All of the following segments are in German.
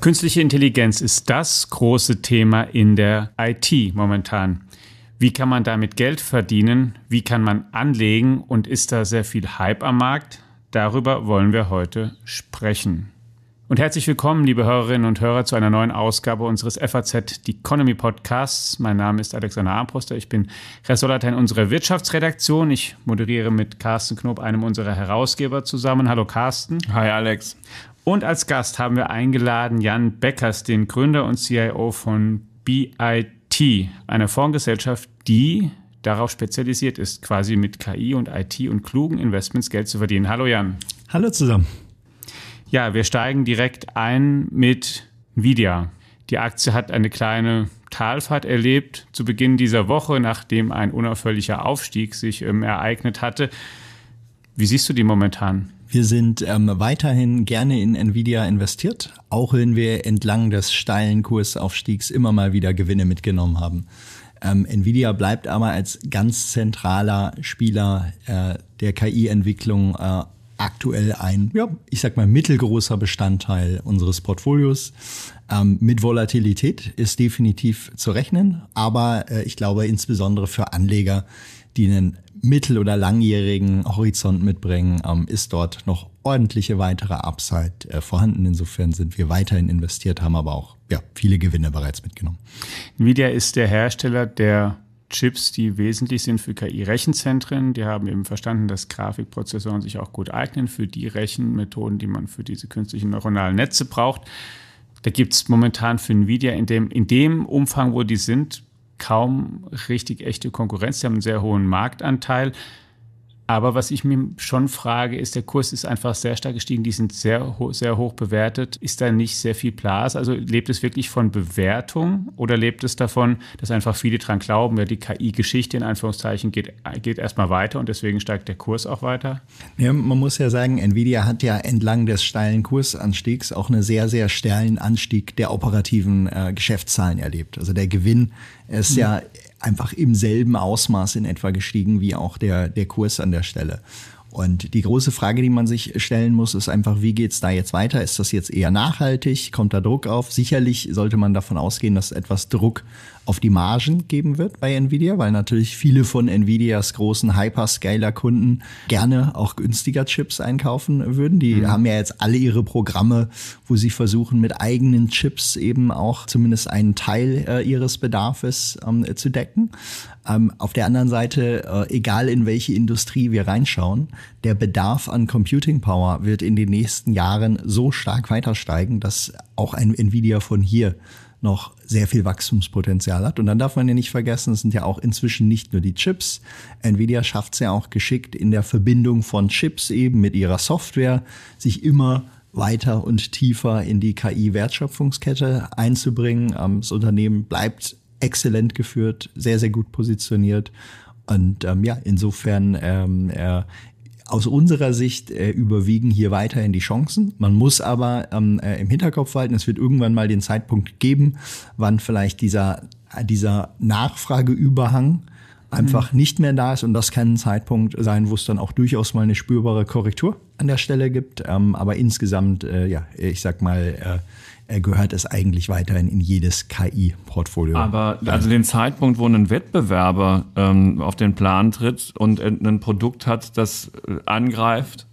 Künstliche Intelligenz ist das große Thema in der IT momentan. Wie kann man damit Geld verdienen? Wie kann man anlegen? Und ist da sehr viel Hype am Markt? Darüber wollen wir heute sprechen. Und herzlich willkommen, liebe Hörerinnen und Hörer, zu einer neuen Ausgabe unseres FAZ The Economy Podcasts. Mein Name ist Alexander Armbruster. Ich bin Ressortleiter in unserer Wirtschaftsredaktion. Ich moderiere mit Carsten Knob, einem unserer Herausgeber, zusammen. Hallo Carsten. Hi Alex. Und als Gast haben wir eingeladen Jan Beckers, den Gründer und CIO von BIT, einer Fondsgesellschaft, die darauf spezialisiert ist, quasi mit KI und IT und klugen Investments Geld zu verdienen. Hallo Jan. Hallo zusammen. Ja, wir steigen direkt ein mit Nvidia. Die Aktie hat eine kleine Talfahrt erlebt zu Beginn dieser Woche, nachdem ein unaufhörlicher Aufstieg sich ähm, ereignet hatte. Wie siehst du die momentan? Wir sind ähm, weiterhin gerne in Nvidia investiert, auch wenn wir entlang des steilen Kursaufstiegs immer mal wieder Gewinne mitgenommen haben. Ähm, Nvidia bleibt aber als ganz zentraler Spieler äh, der KI-Entwicklung äh, aktuell ein, ja, ich sag mal, mittelgroßer Bestandteil unseres Portfolios. Ähm, mit Volatilität ist definitiv zu rechnen, aber äh, ich glaube insbesondere für Anleger, die einen mittel- oder langjährigen Horizont mitbringen, ähm, ist dort noch ordentliche weitere Upside äh, vorhanden. Insofern sind wir weiterhin investiert, haben aber auch ja, viele Gewinne bereits mitgenommen. Nvidia ist der Hersteller der Chips, die wesentlich sind für KI-Rechenzentren. Die haben eben verstanden, dass Grafikprozessoren sich auch gut eignen für die Rechenmethoden, die man für diese künstlichen neuronalen Netze braucht. Da gibt es momentan für Nvidia in dem, in dem Umfang, wo die sind, kaum richtig echte Konkurrenz. Die haben einen sehr hohen Marktanteil. Aber was ich mir schon frage, ist, der Kurs ist einfach sehr stark gestiegen. Die sind sehr, ho sehr hoch bewertet. Ist da nicht sehr viel Blas? Also lebt es wirklich von Bewertung oder lebt es davon, dass einfach viele dran glauben, ja, die KI-Geschichte in Anführungszeichen geht, geht erstmal weiter und deswegen steigt der Kurs auch weiter? Ja, man muss ja sagen, Nvidia hat ja entlang des steilen Kursanstiegs auch einen sehr, sehr steilen Anstieg der operativen äh, Geschäftszahlen erlebt. Also der Gewinn ist mhm. ja einfach im selben Ausmaß in etwa gestiegen wie auch der, der Kurs an der Stelle. Und die große Frage, die man sich stellen muss, ist einfach, wie geht's da jetzt weiter? Ist das jetzt eher nachhaltig? Kommt da Druck auf? Sicherlich sollte man davon ausgehen, dass etwas Druck auf die Margen geben wird bei Nvidia, weil natürlich viele von Nvidias großen Hyperscaler-Kunden gerne auch günstiger Chips einkaufen würden. Die mhm. haben ja jetzt alle ihre Programme, wo sie versuchen, mit eigenen Chips eben auch zumindest einen Teil äh, ihres Bedarfes ähm, äh, zu decken. Ähm, auf der anderen Seite, äh, egal in welche Industrie wir reinschauen, der Bedarf an Computing Power wird in den nächsten Jahren so stark weiter steigen, dass auch ein Nvidia von hier noch sehr viel Wachstumspotenzial hat. Und dann darf man ja nicht vergessen, es sind ja auch inzwischen nicht nur die Chips. Nvidia schafft es ja auch geschickt in der Verbindung von Chips eben mit ihrer Software, sich immer weiter und tiefer in die KI-Wertschöpfungskette einzubringen. Ähm, das Unternehmen bleibt exzellent geführt, sehr, sehr gut positioniert. Und ähm, ja, insofern ähm, äh, aus unserer Sicht äh, überwiegen hier weiterhin die Chancen. Man muss aber ähm, äh, im Hinterkopf halten, es wird irgendwann mal den Zeitpunkt geben, wann vielleicht dieser, äh, dieser Nachfrageüberhang einfach mhm. nicht mehr da ist und das kann ein Zeitpunkt sein, wo es dann auch durchaus mal eine spürbare Korrektur an der Stelle gibt. Ähm, aber insgesamt, äh, ja, ich sag mal, äh, äh, gehört es eigentlich weiterhin in jedes KI-Portfolio. Aber also den Zeitpunkt, wo ein Wettbewerber ähm, auf den Plan tritt und äh, ein Produkt hat, das äh, angreift,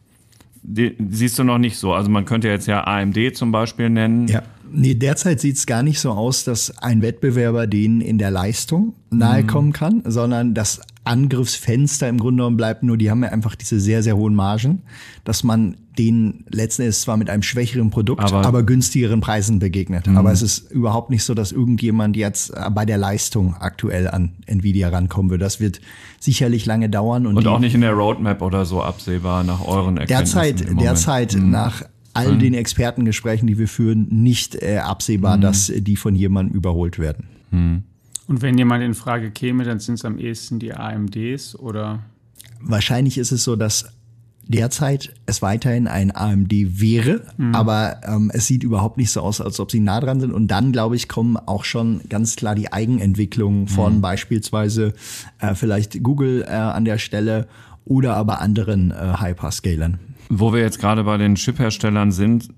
die, siehst du noch nicht so. Also man könnte jetzt ja AMD zum Beispiel nennen. Ja. Nee, derzeit sieht es gar nicht so aus, dass ein Wettbewerber denen in der Leistung nahe mhm. kommen kann, sondern dass Angriffsfenster im Grunde genommen bleibt, nur die haben ja einfach diese sehr, sehr hohen Margen, dass man denen letzten Endes zwar mit einem schwächeren Produkt, aber, aber günstigeren Preisen begegnet. Mhm. Aber es ist überhaupt nicht so, dass irgendjemand jetzt äh, bei der Leistung aktuell an Nvidia rankommen würde. Das wird sicherlich lange dauern. Und, und auch nicht in der Roadmap oder so absehbar nach euren Erkenntnissen. Derzeit, derzeit mhm. nach all mhm. den Expertengesprächen, die wir führen, nicht äh, absehbar, mhm. dass die von jemandem überholt werden. Mhm. Und wenn jemand in Frage käme, dann sind es am ehesten die AMDs oder? Wahrscheinlich ist es so, dass derzeit es weiterhin ein AMD wäre, mhm. aber ähm, es sieht überhaupt nicht so aus, als ob sie nah dran sind. Und dann, glaube ich, kommen auch schon ganz klar die Eigenentwicklungen von mhm. beispielsweise äh, vielleicht Google äh, an der Stelle oder aber anderen äh, Hyperscalern. Wo wir jetzt gerade bei den Chip-Herstellern sind,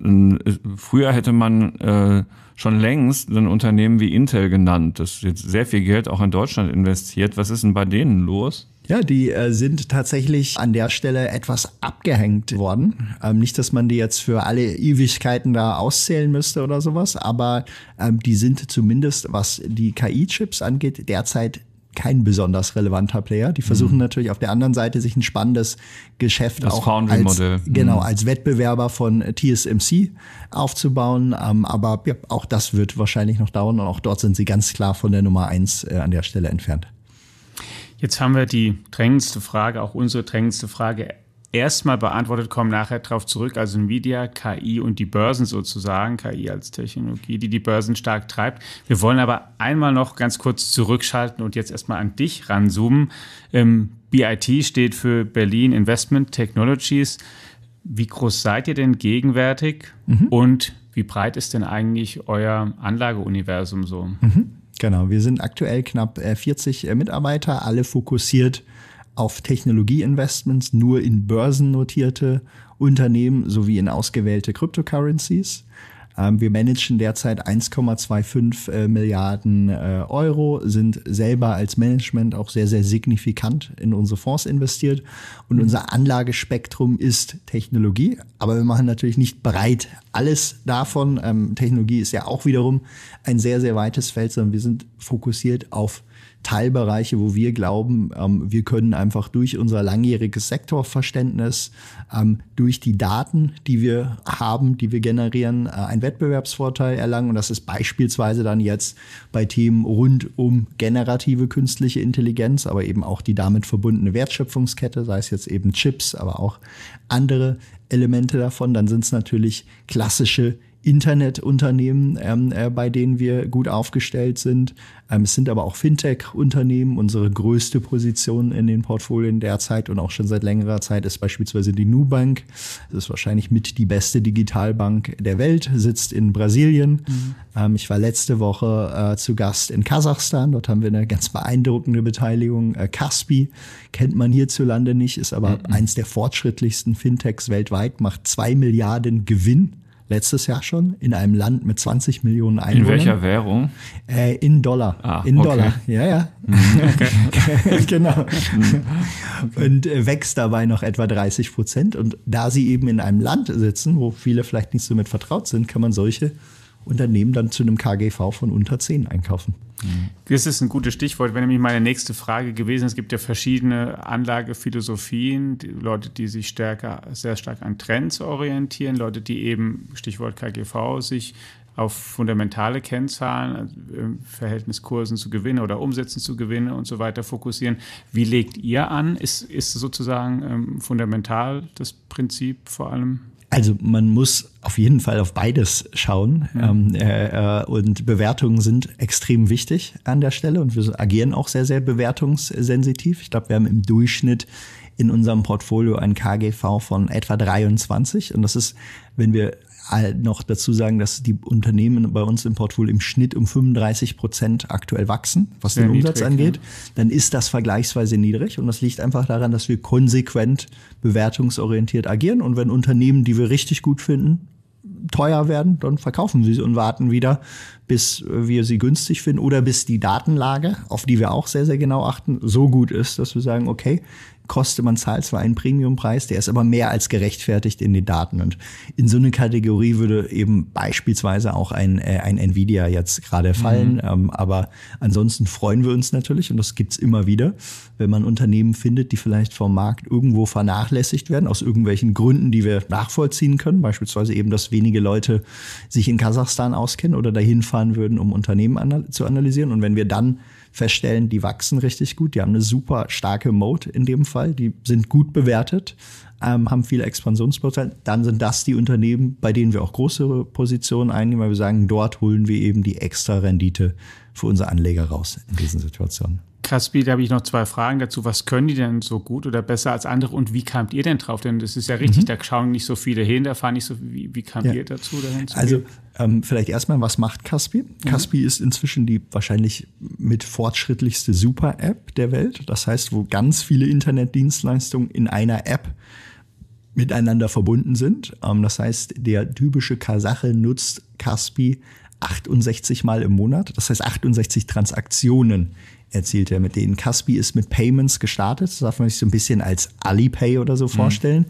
früher hätte man äh, schon längst ein Unternehmen wie Intel genannt, das jetzt sehr viel Geld auch in Deutschland investiert. Was ist denn bei denen los? Ja, die äh, sind tatsächlich an der Stelle etwas abgehängt worden. Ähm, nicht, dass man die jetzt für alle Ewigkeiten da auszählen müsste oder sowas, aber ähm, die sind zumindest, was die KI-Chips angeht, derzeit kein besonders relevanter Player. Die versuchen mhm. natürlich auf der anderen Seite sich ein spannendes Geschäft das auch als, genau, mhm. als Wettbewerber von TSMC aufzubauen. Ähm, aber ja, auch das wird wahrscheinlich noch dauern und auch dort sind sie ganz klar von der Nummer eins äh, an der Stelle entfernt. Jetzt haben wir die drängendste Frage, auch unsere drängendste Frage erstmal beantwortet, kommen nachher darauf zurück. Also Nvidia, KI und die Börsen sozusagen, KI als Technologie, die die Börsen stark treibt. Wir wollen aber einmal noch ganz kurz zurückschalten und jetzt erstmal an dich ranzoomen. Ähm, BIT steht für Berlin Investment Technologies. Wie groß seid ihr denn gegenwärtig mhm. und wie breit ist denn eigentlich euer Anlageuniversum so? Mhm. Genau, wir sind aktuell knapp 40 äh, äh, Mitarbeiter, alle fokussiert auf Technologieinvestments nur in börsennotierte Unternehmen sowie in ausgewählte Cryptocurrencies. Ähm, wir managen derzeit 1,25 äh, Milliarden äh, Euro, sind selber als Management auch sehr, sehr signifikant in unsere Fonds investiert. Und unser Anlagespektrum ist Technologie. Aber wir machen natürlich nicht breit alles davon. Ähm, Technologie ist ja auch wiederum ein sehr, sehr weites Feld, sondern wir sind fokussiert auf Teilbereiche, wo wir glauben, ähm, wir können einfach durch unser langjähriges Sektorverständnis, ähm, durch die Daten, die wir haben, die wir generieren, äh, einen Wettbewerbsvorteil erlangen. Und das ist beispielsweise dann jetzt bei Themen rund um generative künstliche Intelligenz, aber eben auch die damit verbundene Wertschöpfungskette, sei es jetzt eben Chips, aber auch andere Elemente davon. Dann sind es natürlich klassische Internetunternehmen, ähm, äh, bei denen wir gut aufgestellt sind. Ähm, es sind aber auch Fintech-Unternehmen. Unsere größte Position in den Portfolien derzeit und auch schon seit längerer Zeit ist beispielsweise die Nubank. Das ist wahrscheinlich mit die beste Digitalbank der Welt, sitzt in Brasilien. Mhm. Ähm, ich war letzte Woche äh, zu Gast in Kasachstan. Dort haben wir eine ganz beeindruckende Beteiligung. Äh, Caspi kennt man hierzulande nicht, ist aber mhm. eins der fortschrittlichsten Fintechs weltweit, macht zwei Milliarden Gewinn letztes Jahr schon, in einem Land mit 20 Millionen Einwohnern. In welcher Währung? Äh, in Dollar. Ah, in okay. Dollar, ja, ja. Mhm, okay. genau. Mhm. Okay. Und äh, wächst dabei noch etwa 30 Prozent. Und da sie eben in einem Land sitzen, wo viele vielleicht nicht so mit vertraut sind, kann man solche Unternehmen dann zu einem KGV von unter 10 einkaufen. Das ist ein gutes Stichwort, wenn nämlich meine nächste Frage gewesen ist. Es gibt ja verschiedene Anlagephilosophien, die Leute, die sich stärker, sehr stark an Trends orientieren, Leute, die eben, Stichwort KGV, sich auf fundamentale Kennzahlen, also Verhältniskursen zu Gewinne oder Umsätzen zu Gewinne und so weiter fokussieren. Wie legt ihr an? Ist, ist sozusagen ähm, fundamental das Prinzip vor allem also man muss auf jeden Fall auf beides schauen. Ja. Ähm, äh, äh, und Bewertungen sind extrem wichtig an der Stelle und wir agieren auch sehr, sehr bewertungssensitiv. Ich glaube, wir haben im Durchschnitt in unserem Portfolio ein KGV von etwa 23 und das ist, wenn wir noch dazu sagen, dass die Unternehmen bei uns im Portfolio im Schnitt um 35 Prozent aktuell wachsen, was Sehr den niedrig, Umsatz angeht, ja. dann ist das vergleichsweise niedrig. Und das liegt einfach daran, dass wir konsequent bewertungsorientiert agieren. Und wenn Unternehmen, die wir richtig gut finden, teuer werden, dann verkaufen wir sie und warten wieder, bis wir sie günstig finden oder bis die Datenlage, auf die wir auch sehr, sehr genau achten, so gut ist, dass wir sagen, okay, koste man zahlt zwar einen Premiumpreis, der ist aber mehr als gerechtfertigt in den Daten. Und in so eine Kategorie würde eben beispielsweise auch ein, äh, ein Nvidia jetzt gerade fallen. Mhm. Ähm, aber ansonsten freuen wir uns natürlich und das gibt's immer wieder wenn man Unternehmen findet, die vielleicht vom Markt irgendwo vernachlässigt werden, aus irgendwelchen Gründen, die wir nachvollziehen können, beispielsweise eben, dass wenige Leute sich in Kasachstan auskennen oder dahin fahren würden, um Unternehmen anal zu analysieren. Und wenn wir dann feststellen, die wachsen richtig gut, die haben eine super starke Mode in dem Fall, die sind gut bewertet, ähm, haben viele Expansionspotenzial, dann sind das die Unternehmen, bei denen wir auch größere Positionen einnehmen, weil wir sagen, dort holen wir eben die extra Rendite für unsere Anleger raus in diesen Situationen. Kaspi, da habe ich noch zwei Fragen dazu. Was können die denn so gut oder besser als andere und wie kamt ihr denn drauf? Denn das ist ja mhm. richtig, mhm. da schauen nicht so viele hin, da fahren nicht so viele. Wie, wie kamt ja. ihr dazu, dahin zu Also, ähm, vielleicht erstmal, was macht Caspi? Mhm. ist inzwischen die wahrscheinlich mit fortschrittlichste Super-App der Welt. Das heißt, wo ganz viele Internetdienstleistungen in einer App miteinander verbunden sind. Ähm, das heißt, der typische Kasache nutzt Caspi 68 Mal im Monat, das heißt 68 Transaktionen erzählt er mit denen. Caspi ist mit Payments gestartet, das darf man sich so ein bisschen als Alipay oder so mhm. vorstellen,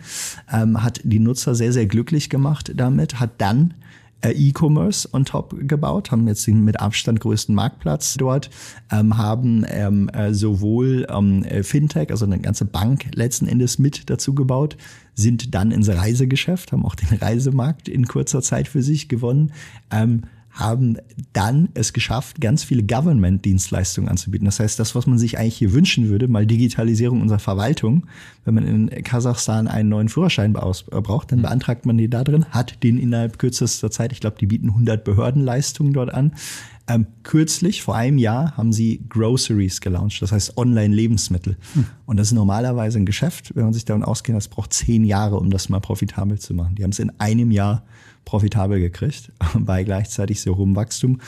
mhm. ähm, hat die Nutzer sehr, sehr glücklich gemacht damit, hat dann äh, E-Commerce on top gebaut, haben jetzt den mit Abstand größten Marktplatz dort, ähm, haben ähm, äh, sowohl ähm, äh, Fintech, also eine ganze Bank letzten Endes mit dazu gebaut, sind dann ins Reisegeschäft, haben auch den Reisemarkt in kurzer Zeit für sich gewonnen. Ähm, haben dann es geschafft, ganz viele Government-Dienstleistungen anzubieten. Das heißt, das, was man sich eigentlich hier wünschen würde, mal Digitalisierung unserer Verwaltung, wenn man in Kasachstan einen neuen Führerschein äh, braucht, dann hm. beantragt man den da drin, hat den innerhalb kürzester Zeit, ich glaube, die bieten 100 Behördenleistungen dort an. Ähm, kürzlich, vor einem Jahr, haben sie Groceries gelauncht, das heißt Online-Lebensmittel. Hm. Und das ist normalerweise ein Geschäft, wenn man sich davon ausgeht, das braucht zehn Jahre, um das mal profitabel zu machen. Die haben es in einem Jahr profitabel gekriegt bei gleichzeitig so hohem Wachstum.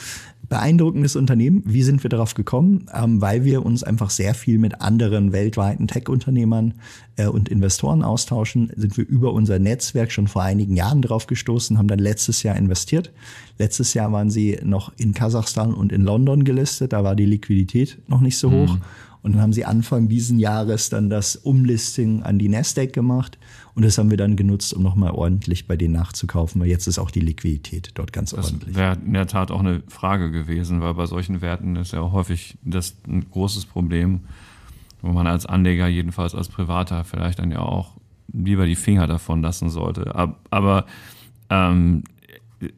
Beeindruckendes Unternehmen. Wie sind wir darauf gekommen? Ähm, weil wir uns einfach sehr viel mit anderen weltweiten Tech-Unternehmern äh, und Investoren austauschen, sind wir über unser Netzwerk schon vor einigen Jahren drauf gestoßen, haben dann letztes Jahr investiert. Letztes Jahr waren sie noch in Kasachstan und in London gelistet. Da war die Liquidität noch nicht so mhm. hoch. Mhm. Und dann haben sie Anfang diesen Jahres dann das Umlisting an die Nasdaq gemacht. Und das haben wir dann genutzt, um nochmal ordentlich bei denen nachzukaufen, weil jetzt ist auch die Liquidität dort ganz das ordentlich. Das wäre in der Tat auch eine Frage gewesen, weil bei solchen Werten ist ja auch häufig das ein großes Problem, wo man als Anleger, jedenfalls als Privater, vielleicht dann ja auch lieber die Finger davon lassen sollte. Aber ähm,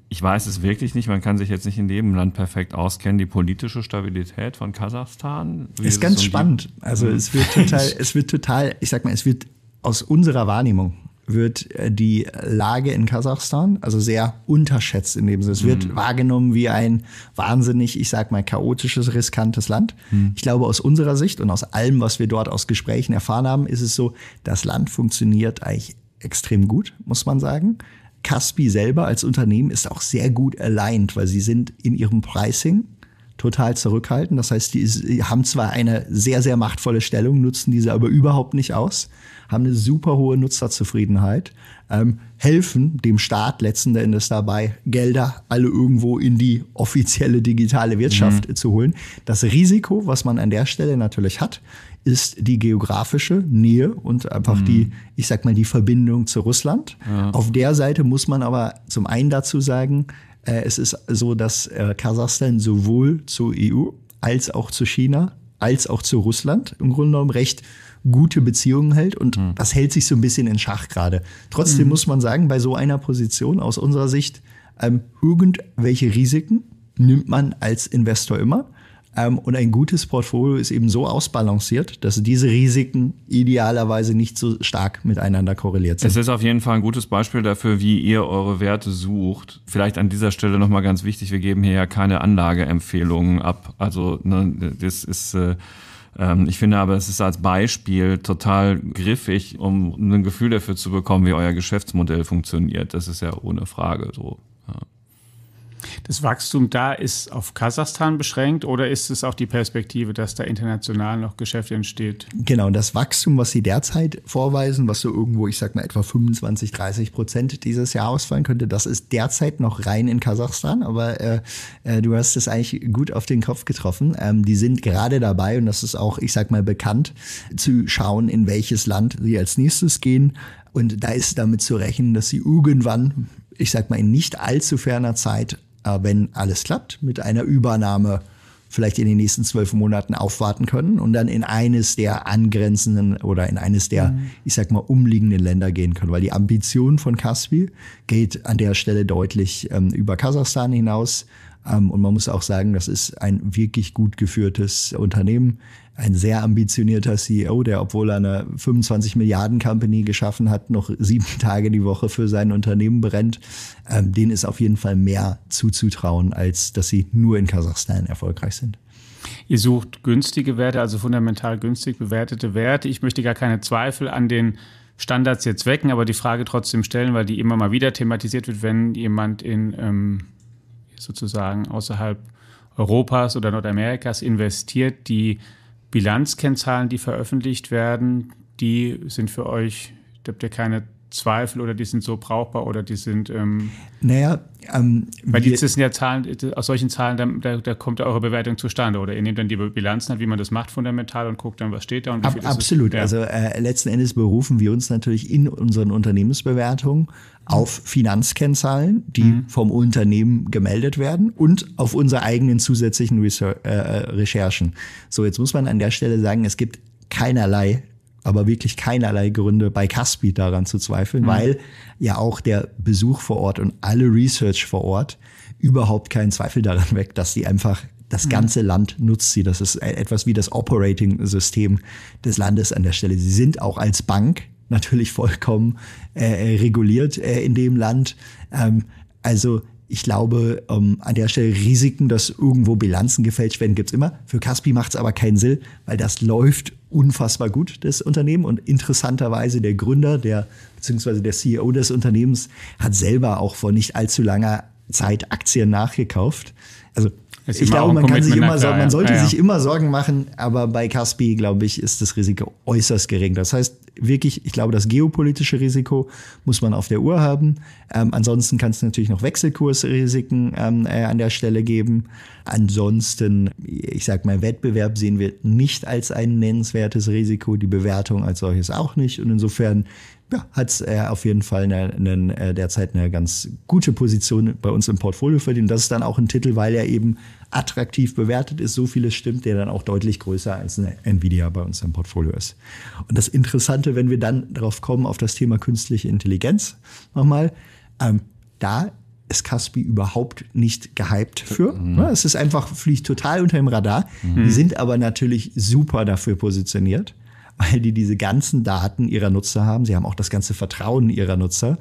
ich weiß es wirklich nicht, man kann sich jetzt nicht in jedem Land perfekt auskennen, die politische Stabilität von Kasachstan. Ist ganz um spannend. Also mhm. es wird total, es wird total, ich sag mal, es wird aus unserer Wahrnehmung wird äh, die Lage in Kasachstan also sehr unterschätzt in dem Sinne. Es wird mhm. wahrgenommen wie ein wahnsinnig, ich sag mal, chaotisches, riskantes Land. Mhm. Ich glaube, aus unserer Sicht und aus allem, was wir dort aus Gesprächen erfahren haben, ist es so, das Land funktioniert eigentlich extrem gut, muss man sagen. Caspi selber als Unternehmen ist auch sehr gut aligned, weil sie sind in ihrem Pricing total zurückhaltend. Das heißt, die haben zwar eine sehr, sehr machtvolle Stellung, nutzen diese aber überhaupt nicht aus, haben eine super hohe Nutzerzufriedenheit, ähm, helfen dem Staat letzten Endes dabei, Gelder alle irgendwo in die offizielle digitale Wirtschaft mhm. zu holen. Das Risiko, was man an der Stelle natürlich hat, ist die geografische Nähe und einfach mhm. die, ich sag mal, die Verbindung zu Russland. Ja. Auf der Seite muss man aber zum einen dazu sagen, äh, es ist so, dass äh, Kasachstan sowohl zur EU als auch zu China als auch zu Russland im Grunde genommen recht gute Beziehungen hält und mhm. das hält sich so ein bisschen in Schach gerade. Trotzdem mhm. muss man sagen, bei so einer Position aus unserer Sicht, ähm, irgendwelche Risiken nimmt man als Investor immer. Ähm, und ein gutes Portfolio ist eben so ausbalanciert, dass diese Risiken idealerweise nicht so stark miteinander korreliert sind. Es ist auf jeden Fall ein gutes Beispiel dafür, wie ihr eure Werte sucht. Vielleicht an dieser Stelle nochmal ganz wichtig, wir geben hier ja keine Anlageempfehlungen ab. Also ne, das ist... Äh, ähm, ich finde aber, es ist als Beispiel total griffig, um ein Gefühl dafür zu bekommen, wie euer Geschäftsmodell funktioniert. Das ist ja ohne Frage so. Das Wachstum da ist auf Kasachstan beschränkt oder ist es auch die Perspektive, dass da international noch Geschäft entsteht? Genau, das Wachstum, was Sie derzeit vorweisen, was so irgendwo, ich sag mal, etwa 25, 30 Prozent dieses Jahr ausfallen könnte, das ist derzeit noch rein in Kasachstan, aber äh, äh, du hast es eigentlich gut auf den Kopf getroffen. Ähm, die sind gerade dabei und das ist auch, ich sag mal, bekannt, zu schauen, in welches Land sie als nächstes gehen. Und da ist damit zu rechnen, dass sie irgendwann, ich sag mal, in nicht allzu ferner Zeit äh, wenn alles klappt, mit einer Übernahme vielleicht in den nächsten zwölf Monaten aufwarten können und dann in eines der angrenzenden oder in eines der, mhm. ich sag mal, umliegenden Länder gehen können. Weil die Ambition von Kaspi geht an der Stelle deutlich ähm, über Kasachstan hinaus. Ähm, und man muss auch sagen, das ist ein wirklich gut geführtes Unternehmen. Ein sehr ambitionierter CEO, der, obwohl er eine 25 Milliarden Company geschaffen hat, noch sieben Tage die Woche für sein Unternehmen brennt. Ähm, denen ist auf jeden Fall mehr zuzutrauen, als dass sie nur in Kasachstan erfolgreich sind. Ihr sucht günstige Werte, also fundamental günstig bewertete Werte. Ich möchte gar keine Zweifel an den Standards jetzt wecken, aber die Frage trotzdem stellen, weil die immer mal wieder thematisiert wird, wenn jemand in ähm, sozusagen außerhalb Europas oder Nordamerikas investiert. Die Bilanzkennzahlen, die veröffentlicht werden, die sind für euch, da habt ihr keine Zweifel oder die sind so brauchbar oder die sind. Ähm, naja, ähm, weil die sind ja Zahlen, aus solchen Zahlen, da, da, kommt eure Bewertung zustande oder ihr nehmt dann die Bilanzen, halt, wie man das macht fundamental und guckt dann, was steht da und wie viel Ab, Absolut. Ja. Also äh, letzten Endes berufen wir uns natürlich in unseren Unternehmensbewertungen auf Finanzkennzahlen, die mhm. vom Unternehmen gemeldet werden und auf unsere eigenen zusätzlichen Research, äh, äh, Recherchen. So, jetzt muss man an der Stelle sagen, es gibt keinerlei aber wirklich keinerlei Gründe bei Caspi daran zu zweifeln, mhm. weil ja auch der Besuch vor Ort und alle Research vor Ort überhaupt keinen Zweifel daran weckt, dass sie einfach das mhm. ganze mhm. Land nutzt sie. Das ist e-, etwas wie das Operating-System des Landes an der Stelle. Sie sind auch als Bank natürlich vollkommen äh, reguliert äh, in dem Land. Ähm, also ich glaube, ähm, an der Stelle Risiken, dass irgendwo Bilanzen gefälscht werden, gibt es immer. Für Caspi es aber keinen Sinn, weil das läuft unfassbar gut, das Unternehmen. Und interessanterweise der Gründer, der beziehungsweise der CEO des Unternehmens, hat selber auch vor nicht allzu langer Zeit Aktien nachgekauft. Also ich glaube, man kann sich immer Sorgen, man sollte ja. sich immer Sorgen machen, aber bei Caspi, glaube ich, ist das Risiko äußerst gering. Das heißt wirklich, ich glaube, das geopolitische Risiko muss man auf der Uhr haben. Ähm, ansonsten kann es natürlich noch Wechselkursrisiken ähm, äh, an der Stelle geben. Ansonsten, ich sage mal, Wettbewerb sehen wir nicht als ein nennenswertes Risiko, die Bewertung als solches auch nicht. Und insofern ja, hat er äh, auf jeden Fall eine, eine, äh, derzeit eine ganz gute Position bei uns im Portfolio verdient. das ist dann auch ein Titel, weil er eben attraktiv bewertet ist. So vieles stimmt, der dann auch deutlich größer als eine Nvidia bei uns im Portfolio ist. Und das Interessante, wenn wir dann darauf kommen, auf das Thema künstliche Intelligenz nochmal, ähm, da ist Caspi überhaupt nicht gehypt für. Mhm. Es ist einfach, fliegt total unter dem Radar. Mhm. Die sind aber natürlich super dafür positioniert weil die diese ganzen Daten ihrer Nutzer haben. Sie haben auch das ganze Vertrauen ihrer Nutzer.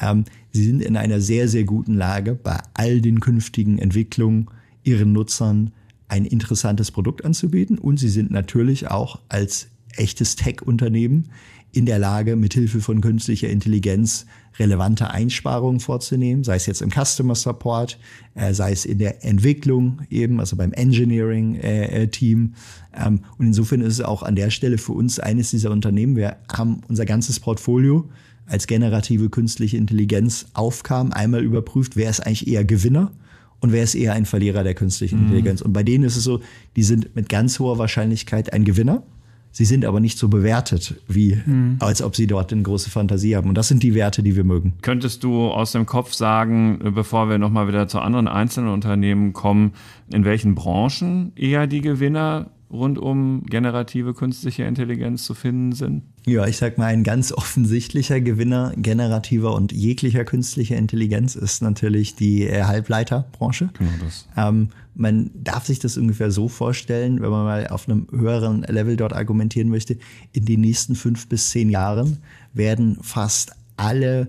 Ähm, sie sind in einer sehr, sehr guten Lage, bei all den künftigen Entwicklungen ihren Nutzern ein interessantes Produkt anzubieten. Und sie sind natürlich auch als echtes Tech-Unternehmen in der Lage, mithilfe von künstlicher Intelligenz relevante Einsparungen vorzunehmen, sei es jetzt im Customer Support, äh, sei es in der Entwicklung eben, also beim Engineering-Team. Äh, äh ähm, und insofern ist es auch an der Stelle für uns eines dieser Unternehmen. Wir haben unser ganzes Portfolio als generative künstliche Intelligenz aufkam, einmal überprüft, wer ist eigentlich eher Gewinner und wer ist eher ein Verlierer der künstlichen mhm. Intelligenz. Mhm. Und bei denen ist es so, die sind mit ganz hoher Wahrscheinlichkeit ein Gewinner Sie sind aber nicht so bewertet, wie mhm. als ob sie dort eine große Fantasie haben. Und das sind die Werte, die wir mögen. Könntest du aus dem Kopf sagen, bevor wir nochmal wieder zu anderen einzelnen Unternehmen kommen, in welchen Branchen eher die Gewinner rund um generative künstliche Intelligenz zu finden sind? Ja, ich sag mal, ein ganz offensichtlicher Gewinner generativer und jeglicher künstlicher Intelligenz ist natürlich die äh, Halbleiterbranche. Genau das. Ähm, man darf sich das ungefähr so vorstellen, wenn man mal auf einem höheren Level dort argumentieren möchte, in den nächsten fünf bis zehn Jahren werden fast alle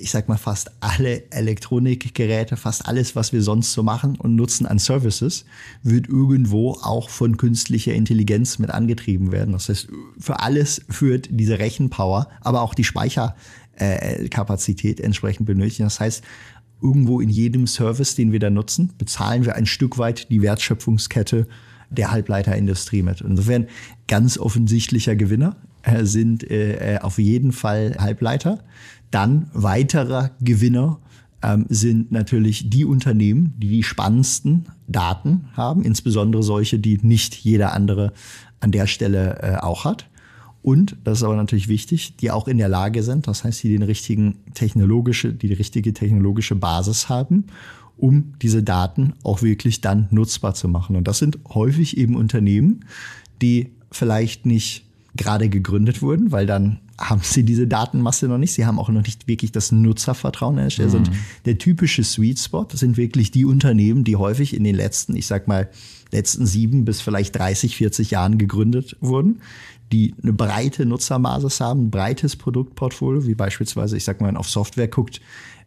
ich sag mal, fast alle Elektronikgeräte, fast alles, was wir sonst so machen und nutzen an Services, wird irgendwo auch von künstlicher Intelligenz mit angetrieben werden. Das heißt, für alles führt diese Rechenpower, aber auch die Speicherkapazität entsprechend benötigt. Das heißt, irgendwo in jedem Service, den wir da nutzen, bezahlen wir ein Stück weit die Wertschöpfungskette der Halbleiterindustrie mit. Insofern ganz offensichtlicher Gewinner äh, sind äh, äh, auf jeden Fall Halbleiter. Dann weiterer Gewinner ähm, sind natürlich die Unternehmen, die die spannendsten Daten haben, insbesondere solche, die nicht jeder andere an der Stelle äh, auch hat. Und, das ist aber natürlich wichtig, die auch in der Lage sind, das heißt, die den richtigen technologische, die, die richtige technologische Basis haben, um diese Daten auch wirklich dann nutzbar zu machen. Und das sind häufig eben Unternehmen, die vielleicht nicht gerade gegründet wurden, weil dann haben sie diese Datenmasse noch nicht. Sie haben auch noch nicht wirklich das Nutzervertrauen erstellt. Mhm. Und der typische Sweet Spot sind wirklich die Unternehmen, die häufig in den letzten, ich sag mal, letzten sieben bis vielleicht 30, 40 Jahren gegründet wurden, die eine breite Nutzerbasis haben, ein breites Produktportfolio, wie beispielsweise, ich sag mal, wenn man auf Software guckt,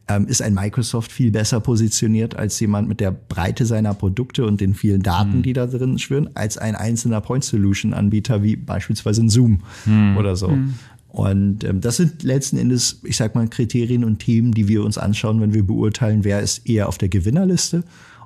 ähm, ist ein Microsoft viel besser positioniert als jemand mit der Breite seiner Produkte und den vielen Daten, mhm. die da drin schwirren, als ein einzelner Point Solution Anbieter wie beispielsweise ein Zoom mhm. oder so. Mhm. Und ähm, das sind letzten Endes, ich sag mal, Kriterien und Themen, die wir uns anschauen, wenn wir beurteilen, wer ist eher auf der Gewinnerliste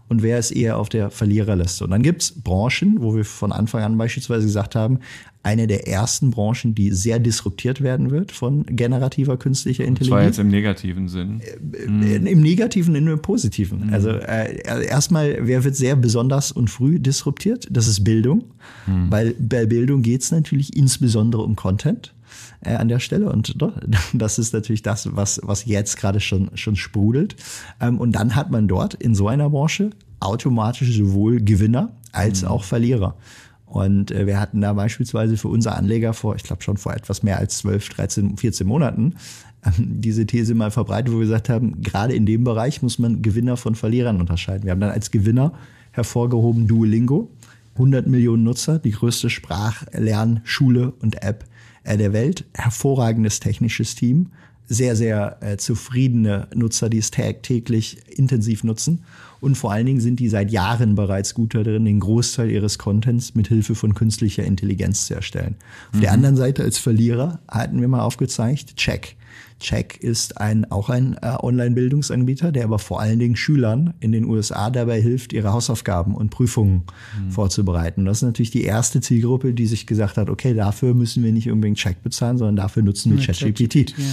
und wer ist eher auf der Verliererliste. Und dann gibt es Branchen, wo wir von Anfang an beispielsweise gesagt haben, eine der ersten Branchen, die sehr disruptiert werden wird von generativer künstlicher Intelligenz. Und zwar jetzt im negativen Sinn. Äh, hm. Im negativen, in im positiven. Mhm. Also äh, also erstmal, wer wird sehr besonders und früh disruptiert? Das ist Bildung, mhm. weil bei Bildung geht es natürlich insbesondere um Content äh, an der Stelle. Und doch, das ist natürlich das, was, was jetzt gerade schon, schon sprudelt. Ähm, und dann hat man dort in so einer Branche automatisch sowohl Gewinner als mhm. auch Verlierer. Und äh, wir hatten da beispielsweise für unser Anleger vor, ich glaube schon vor etwas mehr als 12, 13, 14 Monaten ähm, diese These mal verbreitet, wo wir gesagt haben, gerade in dem Bereich muss man Gewinner von Verlierern unterscheiden. Wir haben dann als Gewinner hervorgehoben Duolingo, 100 Millionen Nutzer, die größte Sprachlernschule und App äh, der Welt. Hervorragendes technisches Team, sehr, sehr äh, zufriedene Nutzer, die es täglich intensiv nutzen. Und vor allen Dingen sind die seit Jahren bereits gut darin, den Großteil ihres Contents mit Hilfe von künstlicher Intelligenz zu erstellen. Auf mhm. der anderen Seite als Verlierer hatten wir mal aufgezeigt, Check. Check ist ein, auch ein äh, Online-Bildungsanbieter, der aber vor allen Dingen Schülern in den USA dabei hilft, ihre Hausaufgaben und Prüfungen mhm. vorzubereiten. Das ist natürlich die erste Zielgruppe, die sich gesagt hat, okay, dafür müssen wir nicht unbedingt Check bezahlen, sondern dafür nutzen wir ChatGPT. Ja.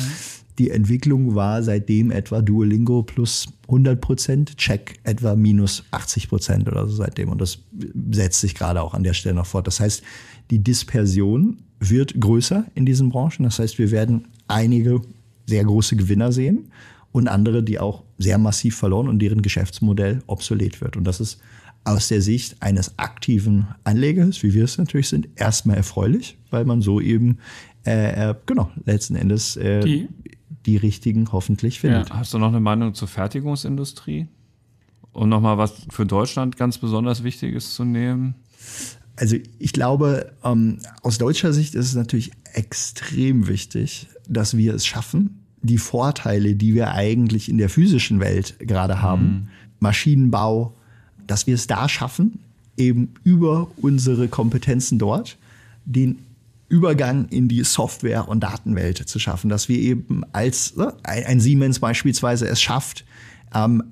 Die Entwicklung war seitdem etwa Duolingo plus 100 Prozent, Check etwa minus 80 Prozent oder so seitdem. Und das setzt sich gerade auch an der Stelle noch fort. Das heißt, die Dispersion wird größer in diesen Branchen. Das heißt, wir werden einige sehr große Gewinner sehen und andere, die auch sehr massiv verloren und deren Geschäftsmodell obsolet wird. Und das ist aus der Sicht eines aktiven Anlegers, wie wir es natürlich sind, erstmal erfreulich, weil man so eben, äh, äh genau, letzten Endes äh, die? die? richtigen hoffentlich findet. Ja. Hast du noch eine Meinung zur Fertigungsindustrie? Und nochmal was für Deutschland ganz besonders Wichtiges zu nehmen? Also ich glaube, ähm, aus deutscher Sicht ist es natürlich extrem wichtig, dass wir es schaffen, die Vorteile, die wir eigentlich in der physischen Welt gerade haben, mhm. Maschinenbau, dass wir es da schaffen, eben über unsere Kompetenzen dort den Übergang in die Software- und Datenwelt zu schaffen, dass wir eben als ne, ein Siemens beispielsweise es schafft, ähm,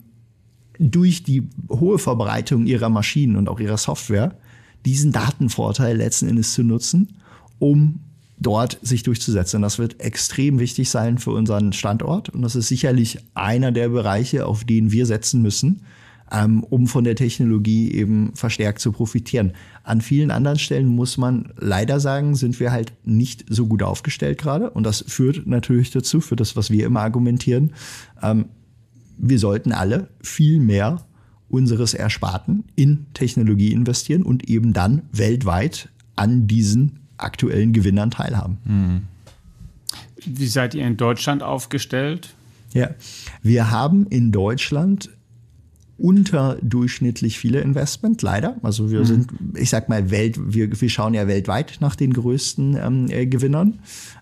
durch die hohe Verbreitung ihrer Maschinen und auch ihrer Software diesen Datenvorteil letzten Endes zu nutzen, um dort sich durchzusetzen. das wird extrem wichtig sein für unseren Standort. Und das ist sicherlich einer der Bereiche, auf den wir setzen müssen, ähm, um von der Technologie eben verstärkt zu profitieren. An vielen anderen Stellen muss man leider sagen, sind wir halt nicht so gut aufgestellt gerade. Und das führt natürlich dazu, für das, was wir immer argumentieren, ähm, wir sollten alle viel mehr unseres Ersparten in Technologie investieren und eben dann weltweit an diesen aktuellen Gewinnern teilhaben. Wie seid ihr in Deutschland aufgestellt? Ja, wir haben in Deutschland unterdurchschnittlich viele Investment, leider. Also wir mhm. sind, ich sag mal, Welt, wir, wir schauen ja weltweit nach den größten ähm, äh, Gewinnern.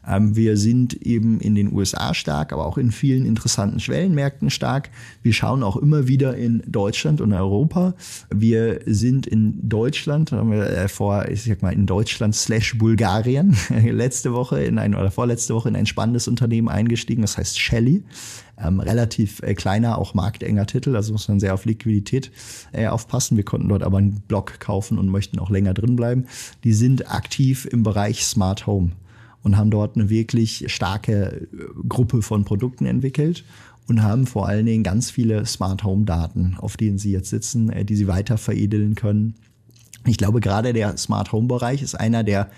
Ähm, wir sind eben in den USA stark, aber auch in vielen interessanten Schwellenmärkten stark. Wir schauen auch immer wieder in Deutschland und Europa. Wir sind in Deutschland, haben wir äh, vor, ich sag mal, in Deutschland slash Bulgarien letzte Woche in ein oder vorletzte Woche in ein spannendes Unternehmen eingestiegen, das heißt Shelly ähm, relativ äh, kleiner, auch marktenger Titel. Also muss man sehr auf Liquidität äh, aufpassen. Wir konnten dort aber einen Block kaufen und möchten auch länger drin bleiben. Die sind aktiv im Bereich Smart Home und haben dort eine wirklich starke äh, Gruppe von Produkten entwickelt und haben vor allen Dingen ganz viele Smart Home Daten, auf denen sie jetzt sitzen, äh, die sie weiter veredeln können. Ich glaube, gerade der Smart Home Bereich ist einer der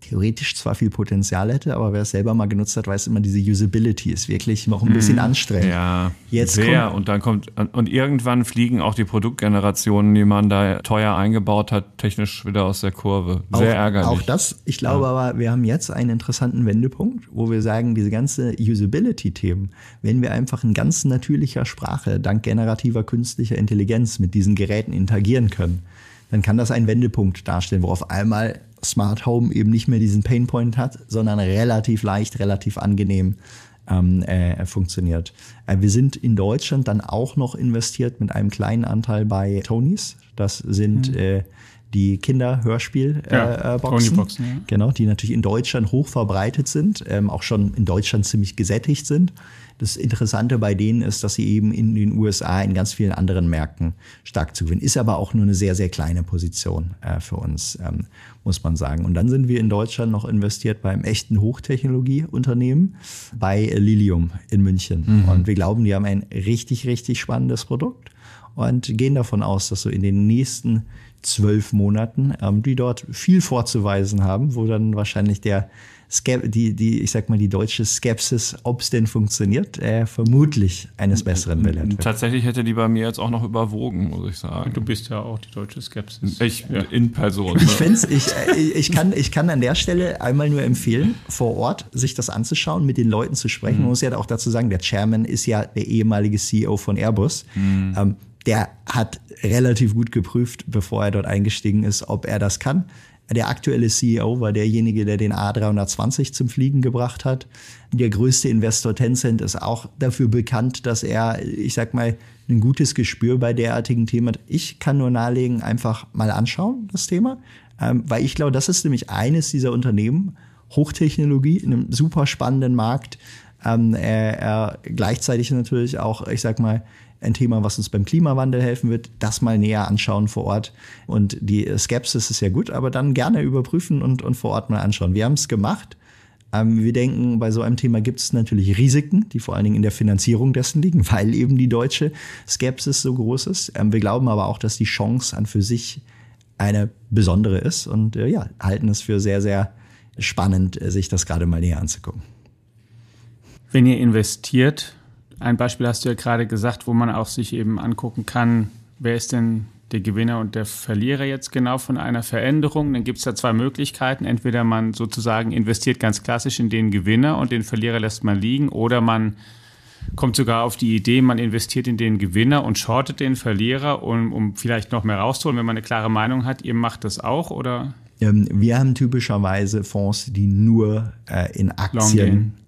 theoretisch zwar viel Potenzial hätte, aber wer es selber mal genutzt hat, weiß immer, diese Usability ist wirklich noch ein bisschen mhm. anstrengend. Ja, Jetzt sehr. Kommt, und dann kommt, und irgendwann fliegen auch die Produktgenerationen, die man da teuer eingebaut hat, technisch wieder aus der Kurve. Sehr auch, ärgerlich. Auch das, ich glaube ja. aber, wir haben jetzt einen interessanten Wendepunkt, wo wir sagen, diese ganze Usability-Themen, wenn wir einfach in ganz natürlicher Sprache, dank generativer künstlicher Intelligenz mit diesen Geräten interagieren können, dann kann das einen Wendepunkt darstellen, worauf einmal Smart Home eben nicht mehr diesen Painpoint hat, sondern relativ leicht, relativ angenehm ähm, äh, funktioniert. Äh, wir sind in Deutschland dann auch noch investiert mit einem kleinen Anteil bei Tonys. Das sind mhm. äh, die Kinderhörspielboxen, äh, ja, äh, ja. genau, die natürlich in Deutschland hoch verbreitet sind, ähm, auch schon in Deutschland ziemlich gesättigt sind. Das Interessante bei denen ist, dass sie eben in den USA in ganz vielen anderen Märkten stark zu gewinnen. Ist aber auch nur eine sehr, sehr kleine Position äh, für uns, ähm, muss man sagen. Und dann sind wir in Deutschland noch investiert beim echten Hochtechnologieunternehmen bei Lilium in München. Mhm. Und wir glauben, die haben ein richtig, richtig spannendes Produkt und gehen davon aus, dass so in den nächsten zwölf Monaten, ähm, die dort viel vorzuweisen haben, wo dann wahrscheinlich der die, die, ich sag mal, die deutsche Skepsis, ob es denn funktioniert, äh, vermutlich eines Besseren belehrt wird. Tatsächlich hätte die bei mir jetzt auch noch überwogen, muss ich sagen. Du bist ja auch die deutsche Skepsis. Ich ja. in Person. Ich, ne? find's, ich, äh, ich, kann, ich kann an der Stelle einmal nur empfehlen, vor Ort sich das anzuschauen, mit den Leuten zu sprechen. Mhm. Man muss ja auch dazu sagen, der Chairman ist ja der ehemalige CEO von Airbus. Mhm. Ähm, der hat relativ gut geprüft, bevor er dort eingestiegen ist, ob er das kann. Der aktuelle CEO war derjenige, der den A320 zum Fliegen gebracht hat. Der größte Investor Tencent ist auch dafür bekannt, dass er, ich sag mal, ein gutes Gespür bei derartigen Themen hat. Ich kann nur nahelegen, einfach mal anschauen, das Thema. Ähm, weil ich glaube, das ist nämlich eines dieser Unternehmen, Hochtechnologie in einem super spannenden Markt. Ähm, er, er gleichzeitig natürlich auch, ich sag mal, ein Thema, was uns beim Klimawandel helfen wird, das mal näher anschauen vor Ort. Und die Skepsis ist ja gut, aber dann gerne überprüfen und, und vor Ort mal anschauen. Wir haben es gemacht. Ähm, wir denken, bei so einem Thema gibt es natürlich Risiken, die vor allen Dingen in der Finanzierung dessen liegen, weil eben die deutsche Skepsis so groß ist. Ähm, wir glauben aber auch, dass die Chance an für sich eine besondere ist und äh, ja, halten es für sehr, sehr spannend, äh, sich das gerade mal näher anzugucken. Wenn ihr investiert, ein Beispiel hast du ja gerade gesagt, wo man auch sich eben angucken kann, wer ist denn der Gewinner und der Verlierer jetzt genau von einer Veränderung. Dann gibt es da zwei Möglichkeiten. Entweder man sozusagen investiert ganz klassisch in den Gewinner und den Verlierer lässt man liegen oder man kommt sogar auf die Idee, man investiert in den Gewinner und shortet den Verlierer, um, um vielleicht noch mehr rauszuholen, wenn man eine klare Meinung hat. Ihr macht das auch oder? Ähm, wir haben typischerweise Fonds, die nur äh, in Aktien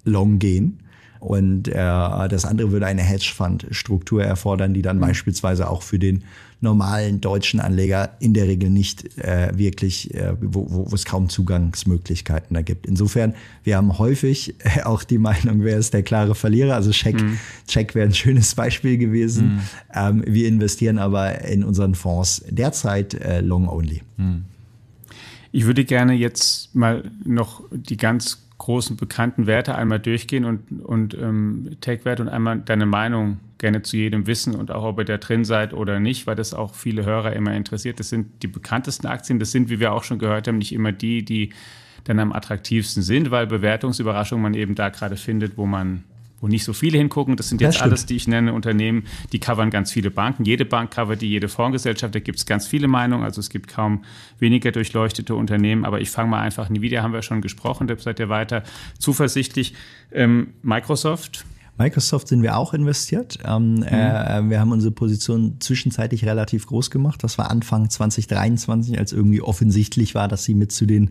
long gehen. Long gehen und äh, das andere würde eine Hedgefund-Struktur erfordern, die dann mhm. beispielsweise auch für den normalen deutschen Anleger in der Regel nicht äh, wirklich, äh, wo, wo, wo es kaum Zugangsmöglichkeiten da gibt. Insofern, wir haben häufig auch die Meinung, wer ist der klare Verlierer? Also Check, mhm. Check wäre ein schönes Beispiel gewesen. Mhm. Ähm, wir investieren aber in unseren Fonds derzeit äh, long only. Mhm. Ich würde gerne jetzt mal noch die ganz großen bekannten Werte einmal durchgehen und, und ähm, Tech-Werte und einmal deine Meinung gerne zu jedem wissen und auch, ob ihr da drin seid oder nicht, weil das auch viele Hörer immer interessiert. Das sind die bekanntesten Aktien, das sind, wie wir auch schon gehört haben, nicht immer die, die dann am attraktivsten sind, weil Bewertungsüberraschungen man eben da gerade findet, wo man wo nicht so viele hingucken. Das sind jetzt das alles, die ich nenne, Unternehmen, die covern ganz viele Banken. Jede Bank covert die, jede Fondsgesellschaft. Da gibt es ganz viele Meinungen. Also es gibt kaum weniger durchleuchtete Unternehmen. Aber ich fange mal einfach nie wieder, haben wir schon gesprochen, da seid ihr weiter zuversichtlich. Ähm, Microsoft. Microsoft sind wir auch investiert. Ähm, mhm. äh, äh wir haben unsere Position zwischenzeitlich relativ groß gemacht. Das war Anfang 2023, als irgendwie offensichtlich war, dass sie mit zu den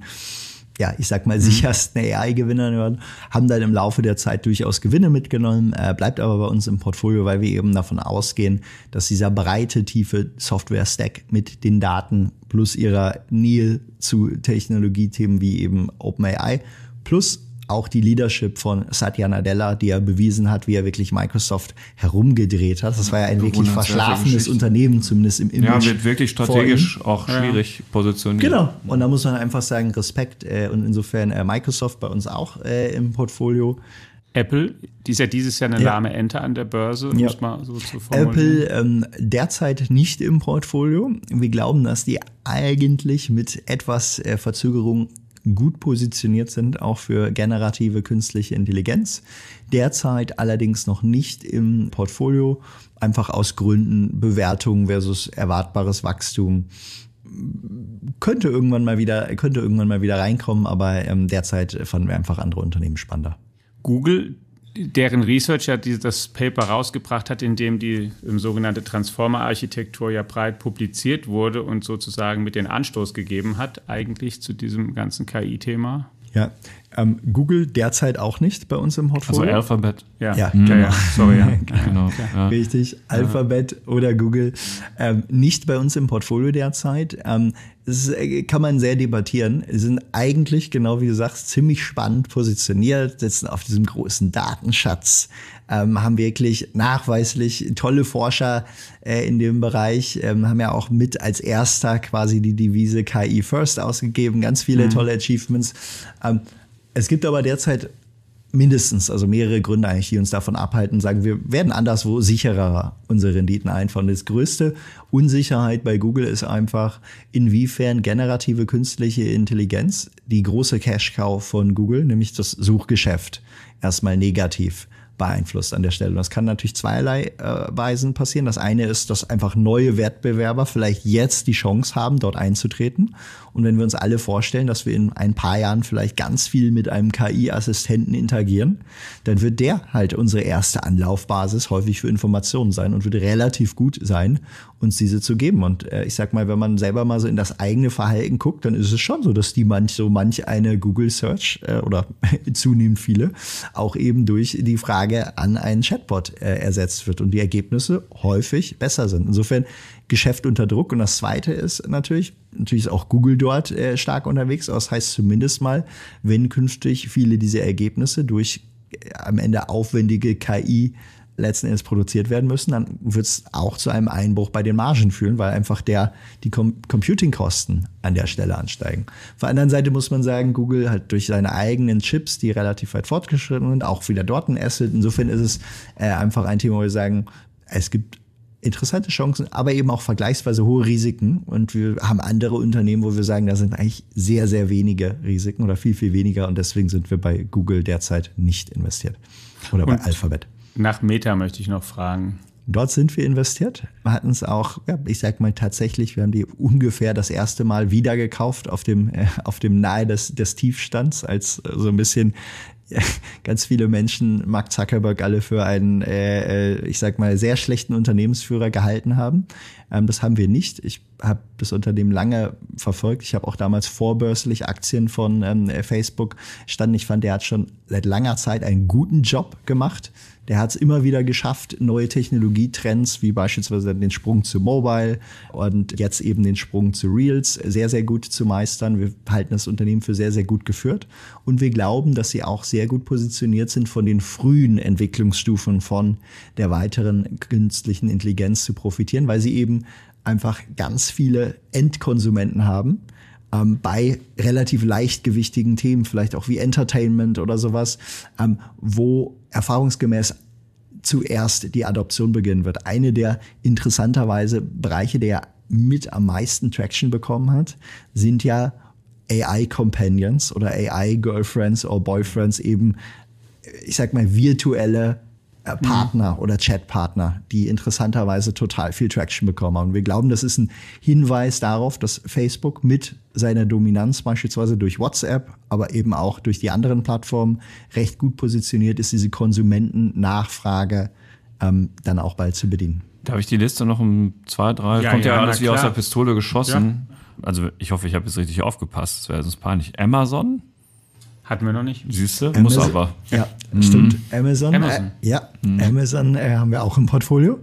ja, ich sag mal, sichersten mhm. AI-Gewinnern hören, haben dann im Laufe der Zeit durchaus Gewinne mitgenommen, äh, bleibt aber bei uns im Portfolio, weil wir eben davon ausgehen, dass dieser breite, tiefe Software-Stack mit den Daten plus ihrer Nil zu Technologiethemen wie eben OpenAI plus auch die Leadership von Satya Nadella, die ja bewiesen hat, wie er wirklich Microsoft herumgedreht hat. Das war ja ein wirklich verschlafenes Unternehmen, zumindest im Image. Ja, wird wirklich strategisch auch schwierig ja. positioniert. Genau. Und da muss man einfach sagen, Respekt. Äh, und insofern äh, Microsoft bei uns auch äh, im Portfolio. Apple, die ist ja dieses Jahr eine ja. lahme Ente an der Börse, ja. muss man so zu formulieren. Apple ähm, derzeit nicht im Portfolio. Wir glauben, dass die eigentlich mit etwas äh, Verzögerung gut positioniert sind, auch für generative künstliche Intelligenz. Derzeit allerdings noch nicht im Portfolio, einfach aus Gründen Bewertung versus erwartbares Wachstum. Könnte irgendwann mal wieder, könnte irgendwann mal wieder reinkommen, aber ähm, derzeit fanden wir einfach andere Unternehmen spannender. Google deren Researcher, die das Paper rausgebracht hat, in dem die ähm, sogenannte Transformer-Architektur ja breit publiziert wurde und sozusagen mit den Anstoß gegeben hat, eigentlich zu diesem ganzen KI-Thema? Ja, ähm, Google derzeit auch nicht bei uns im Hotfolder. Also Alphabet. Ja, ja, mhm. genau. ja, ja. sorry. genau. genau Richtig, Alphabet oder Google ähm, nicht bei uns im Portfolio derzeit. Ähm, das kann man sehr debattieren. Sie sind eigentlich, genau wie du sagst, ziemlich spannend positioniert, sitzen auf diesem großen Datenschatz, ähm, haben wirklich nachweislich tolle Forscher äh, in dem Bereich, ähm, haben ja auch mit als erster quasi die Devise KI First ausgegeben, ganz viele mhm. tolle Achievements. Ähm, es gibt aber derzeit mindestens, also mehrere Gründe eigentlich, die uns davon abhalten, sagen, wir werden anderswo sicherer unsere Renditen einfahren. Das größte Unsicherheit bei Google ist einfach, inwiefern generative künstliche Intelligenz die große Cash-Cow von Google, nämlich das Suchgeschäft, erstmal negativ beeinflusst an der Stelle. Und das kann natürlich zweierlei äh, Weisen passieren. Das eine ist, dass einfach neue Wettbewerber vielleicht jetzt die Chance haben, dort einzutreten und wenn wir uns alle vorstellen, dass wir in ein paar Jahren vielleicht ganz viel mit einem KI-Assistenten interagieren, dann wird der halt unsere erste Anlaufbasis häufig für Informationen sein und wird relativ gut sein, uns diese zu geben. Und äh, ich sag mal, wenn man selber mal so in das eigene Verhalten guckt, dann ist es schon so, dass die manch so manch eine Google Search äh, oder zunehmend viele auch eben durch die Frage an einen Chatbot äh, ersetzt wird und die Ergebnisse häufig besser sind. Insofern Geschäft unter Druck. Und das Zweite ist natürlich, natürlich ist auch Google dort äh, stark unterwegs. Aber das heißt zumindest mal, wenn künftig viele dieser Ergebnisse durch äh, am Ende aufwendige KI letzten Endes produziert werden müssen, dann wird es auch zu einem Einbruch bei den Margen führen, weil einfach der, die Com Computing-Kosten an der Stelle ansteigen. Auf der anderen Seite muss man sagen, Google hat durch seine eigenen Chips, die relativ weit fortgeschritten sind, auch wieder dort ein Asset. Insofern ist es äh, einfach ein Thema, wo wir sagen, es gibt interessante Chancen, aber eben auch vergleichsweise hohe Risiken. Und wir haben andere Unternehmen, wo wir sagen, da sind eigentlich sehr, sehr wenige Risiken oder viel, viel weniger. Und deswegen sind wir bei Google derzeit nicht investiert. Oder und bei Alphabet. Nach Meta möchte ich noch fragen. Dort sind wir investiert, wir hatten es auch, ja, ich sag mal tatsächlich, wir haben die ungefähr das erste Mal wieder gekauft auf dem, äh, auf dem nahe des, des Tiefstands, als so ein bisschen ganz viele Menschen Mark Zuckerberg alle für einen, äh, äh, ich sag mal, sehr schlechten Unternehmensführer gehalten haben. Ähm, das haben wir nicht. Ich habe das Unternehmen lange verfolgt. Ich habe auch damals vorbörslich Aktien von ähm, äh, Facebook standen. Ich fand, der hat schon seit langer Zeit einen guten Job gemacht der hat es immer wieder geschafft, neue Technologietrends wie beispielsweise den Sprung zu Mobile und jetzt eben den Sprung zu Reels sehr, sehr gut zu meistern. Wir halten das Unternehmen für sehr, sehr gut geführt und wir glauben, dass sie auch sehr gut positioniert sind, von den frühen Entwicklungsstufen von der weiteren künstlichen Intelligenz zu profitieren, weil sie eben einfach ganz viele Endkonsumenten haben ähm, bei relativ leichtgewichtigen Themen, vielleicht auch wie Entertainment oder sowas, ähm, wo erfahrungsgemäß zuerst die Adoption beginnen wird. Eine der interessanterweise Bereiche, der mit am meisten Traction bekommen hat, sind ja AI-Companions oder AI-Girlfriends oder Boyfriends eben, ich sag mal, virtuelle äh, Partner mhm. oder Chatpartner, die interessanterweise total viel Traction bekommen haben. Wir glauben, das ist ein Hinweis darauf, dass Facebook mit seiner Dominanz beispielsweise durch WhatsApp, aber eben auch durch die anderen Plattformen recht gut positioniert ist, diese Konsumentennachfrage ähm, dann auch bald zu bedienen. Darf ich die Liste noch um zwei, drei? Ja, kommt ja, ja alles wie aus der Pistole geschossen. Ja. Also ich hoffe, ich habe jetzt richtig aufgepasst, das wäre sonst peinlich. Amazon, hatten wir noch nicht. Amazon, muss aber. Ja, mhm. stimmt. Amazon. Amazon. Äh, ja, mhm. Amazon äh, haben wir auch im Portfolio.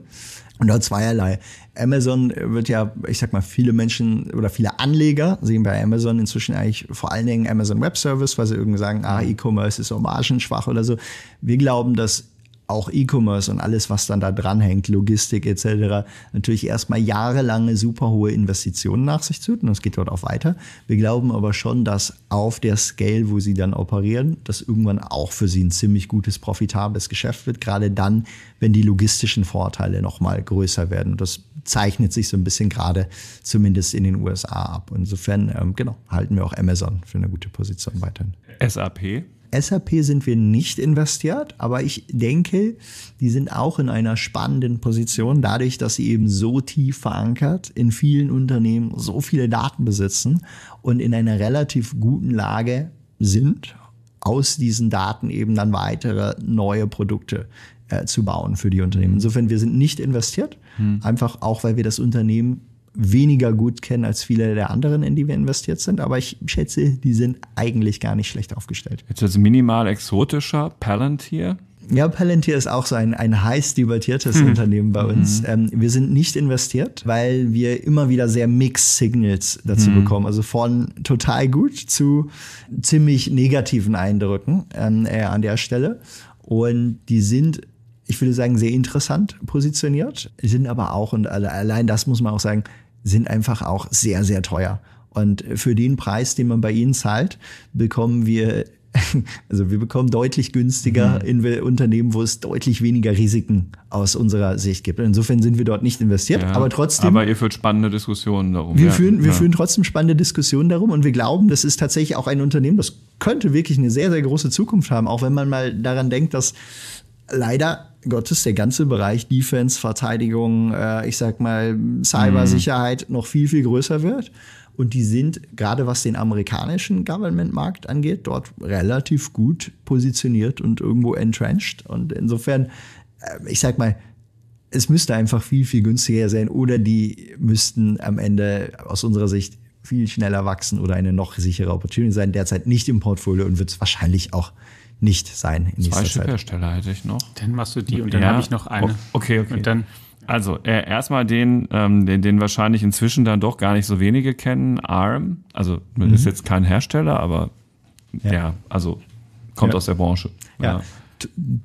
Und da zweierlei. Amazon wird ja, ich sag mal, viele Menschen oder viele Anleger sehen bei Amazon inzwischen eigentlich vor allen Dingen Amazon Web Service, weil sie irgendwie sagen, ah, mhm. E-Commerce ist so margenschwach oder so. Wir glauben, dass auch E-Commerce und alles, was dann da dranhängt, Logistik etc., natürlich erstmal jahrelange super hohe Investitionen nach sich zieht und es geht dort auch weiter. Wir glauben aber schon, dass auf der Scale, wo sie dann operieren, das irgendwann auch für sie ein ziemlich gutes, profitables Geschäft wird, gerade dann, wenn die logistischen Vorteile nochmal größer werden. Und das zeichnet sich so ein bisschen gerade zumindest in den USA ab. Insofern, ähm, genau, halten wir auch Amazon für eine gute Position weiterhin. SAP? SAP sind wir nicht investiert, aber ich denke, die sind auch in einer spannenden Position, dadurch, dass sie eben so tief verankert in vielen Unternehmen so viele Daten besitzen und in einer relativ guten Lage sind, aus diesen Daten eben dann weitere neue Produkte äh, zu bauen für die Unternehmen. Insofern, wir sind nicht investiert, hm. einfach auch, weil wir das Unternehmen weniger gut kennen als viele der anderen, in die wir investiert sind. Aber ich schätze, die sind eigentlich gar nicht schlecht aufgestellt. Jetzt ist minimal exotischer Palantir. Ja, Palantir ist auch so ein, ein heiß debattiertes hm. Unternehmen bei uns. Mhm. Ähm, wir sind nicht investiert, weil wir immer wieder sehr Mixed Signals dazu mhm. bekommen. Also von total gut zu ziemlich negativen Eindrücken ähm, äh, an der Stelle. Und die sind ich würde sagen, sehr interessant positioniert, sind aber auch, und allein das muss man auch sagen, sind einfach auch sehr, sehr teuer. Und für den Preis, den man bei ihnen zahlt, bekommen wir also wir bekommen deutlich günstiger mhm. in Unternehmen, wo es deutlich weniger Risiken aus unserer Sicht gibt. Insofern sind wir dort nicht investiert, ja, aber trotzdem. Aber ihr führt spannende Diskussionen darum. Wir, ja. führen, wir ja. führen trotzdem spannende Diskussionen darum und wir glauben, das ist tatsächlich auch ein Unternehmen, das könnte wirklich eine sehr, sehr große Zukunft haben, auch wenn man mal daran denkt, dass leider Gottes der ganze Bereich Defense, Verteidigung, äh, ich sag mal Cybersicherheit mhm. noch viel, viel größer wird. Und die sind, gerade was den amerikanischen Government-Markt angeht, dort relativ gut positioniert und irgendwo entrenched. Und insofern, äh, ich sag mal, es müsste einfach viel, viel günstiger sein oder die müssten am Ende aus unserer Sicht viel schneller wachsen oder eine noch sichere Opportunity sein. Derzeit nicht im Portfolio und wird es wahrscheinlich auch nicht sein in nächster Zwei Chiphersteller hätte ich noch. Dann machst du die und dann ja. habe ich noch eine. Okay, okay. Und dann also äh, erstmal den, ähm, den, den wahrscheinlich inzwischen dann doch gar nicht so wenige kennen, ARM. Also mhm. ist jetzt kein Hersteller, aber ja, ja also kommt ja. aus der Branche. ja